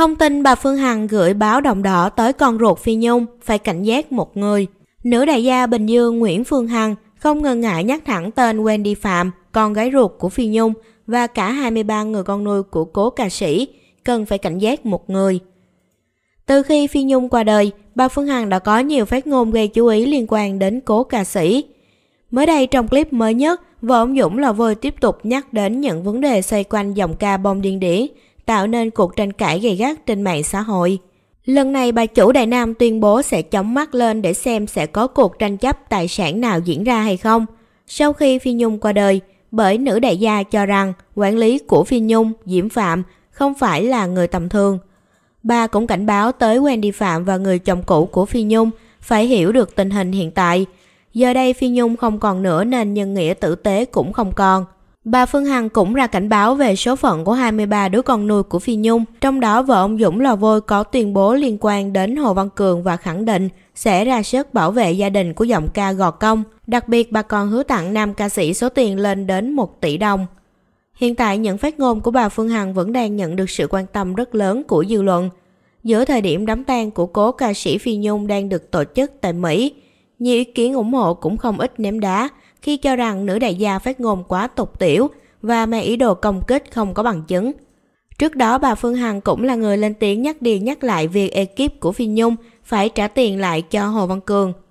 Thông tin bà Phương Hằng gửi báo động đỏ tới con ruột Phi Nhung phải cảnh giác một người. Nữ đại gia Bình Dương Nguyễn Phương Hằng không ngần ngại nhắc thẳng tên Wendy Phạm, con gái ruột của Phi Nhung và cả 23 người con nuôi của cố ca sĩ, cần phải cảnh giác một người. Từ khi Phi Nhung qua đời, bà Phương Hằng đã có nhiều phát ngôn gây chú ý liên quan đến cố ca sĩ. Mới đây trong clip mới nhất, vợ ông Dũng là vôi tiếp tục nhắc đến những vấn đề xoay quanh dòng ca bom điên điển tạo nên cuộc tranh cãi gay gắt trên mạng xã hội. Lần này bà chủ Đại Nam tuyên bố sẽ chóng mắt lên để xem sẽ có cuộc tranh chấp tài sản nào diễn ra hay không. Sau khi Phi Nhung qua đời, bởi nữ đại gia cho rằng quản lý của Phi Nhung, Diễm Phạm không phải là người tầm thường. Bà cũng cảnh báo tới Wendy Phạm và người chồng cũ của Phi Nhung phải hiểu được tình hình hiện tại. Giờ đây Phi Nhung không còn nữa nên nhân nghĩa tử tế cũng không còn. Bà Phương Hằng cũng ra cảnh báo về số phận của 23 đứa con nuôi của Phi Nhung, trong đó vợ ông Dũng Lò Vôi có tuyên bố liên quan đến Hồ Văn Cường và khẳng định sẽ ra sức bảo vệ gia đình của giọng ca Gò Công. Đặc biệt, bà còn hứa tặng nam ca sĩ số tiền lên đến 1 tỷ đồng. Hiện tại, những phát ngôn của bà Phương Hằng vẫn đang nhận được sự quan tâm rất lớn của dư luận. Giữa thời điểm đám tang của cố ca sĩ Phi Nhung đang được tổ chức tại Mỹ, nhiều ý kiến ủng hộ cũng không ít ném đá khi cho rằng nữ đại gia phát ngôn quá tục tiểu và mang ý đồ công kích không có bằng chứng. Trước đó bà Phương Hằng cũng là người lên tiếng nhắc đi nhắc lại việc ekip của Phi Nhung phải trả tiền lại cho Hồ Văn Cường.